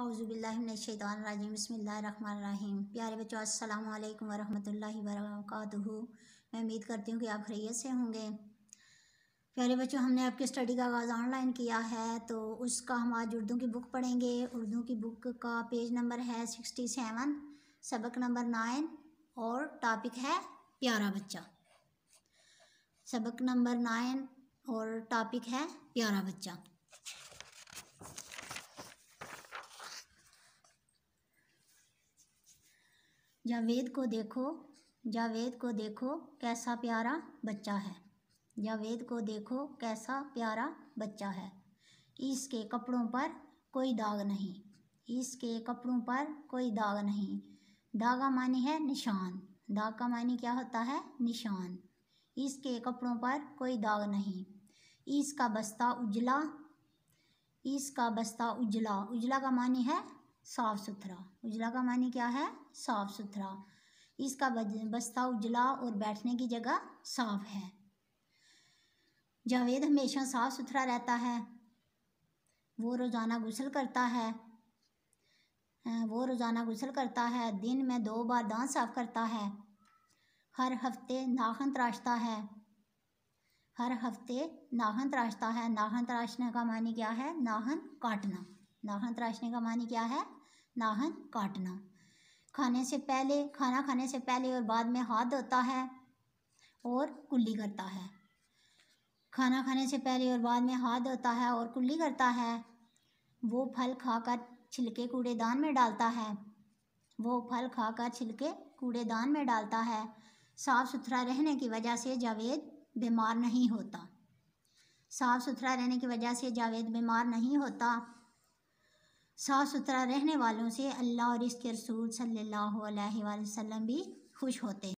अवज़ुबिल्लाशैदानरजीम बसमीम प्यारे बच्चों अस्सलाम वालेकुम वरहमतुल्लाहि वबरकातुहू मैं उम्मीद करती हूँ कि आप खैरियत से होंगे प्यारे बच्चों हमने आपकी स्टडी का आगाज़ ऑनलाइन किया है तो उसका हम आज उर्दू की बुक पढ़ेंगे उर्दू की बुक का पेज नंबर है सिक्सटी सेवन सबक नंबर नाइन और टॉपिक है प्यारा बच्चा सबक नंबर नाइन और टॉपिक है प्यारा बच्चा जावेद को देखो जावेद को देखो कैसा प्यारा बच्चा है जावेद को देखो कैसा प्यारा बच्चा है इसके कपड़ों पर कोई दाग नहीं इसके कपड़ों पर कोई दाग नहीं दागा मानी है निशान दाग का मानी क्या होता है निशान इसके कपड़ों पर कोई दाग नहीं इसका बस्ता उजला इसका बस्ता उजला उजला का मानी है साफ सुथरा उजला का मानी क्या है साफ सुथरा इसका बस्ता उजला और बैठने की जगह साफ है जावेद हमेशा साफ सुथरा रहता है वो रोज़ाना गुसल करता है वो रोज़ाना गुसल करता है दिन में दो बार दांत साफ करता है हर हफ्ते नाखन तराशता है हर हफ्ते नाखन तराशता है नाखन तराशने का मानी क्या है नाखन काटना नाहन तराशने का मानी क्या है नाहन काटना खाने से पहले खाना खाने से पहले और बाद में हाथ धोता है और कुल्ली करता है खाना खाने से पहले और बाद में हाथ धोता है और कुल्ली करता है वो फल खाकर छिलके कूड़ेदान में डालता है वो फल खाकर छिलके कूड़ेदान में डालता है साफ़ सुथरा रहने की वजह से जावेद बीमार नहीं होता साफ़ सुथरा रहने की वजह से जावेद बीमार नहीं होता साफ़ सुथरा रहने वालों से अल्लाह और इसके रसूल सल्लल्लाहु अलैहि वसल्लम भी खुश होते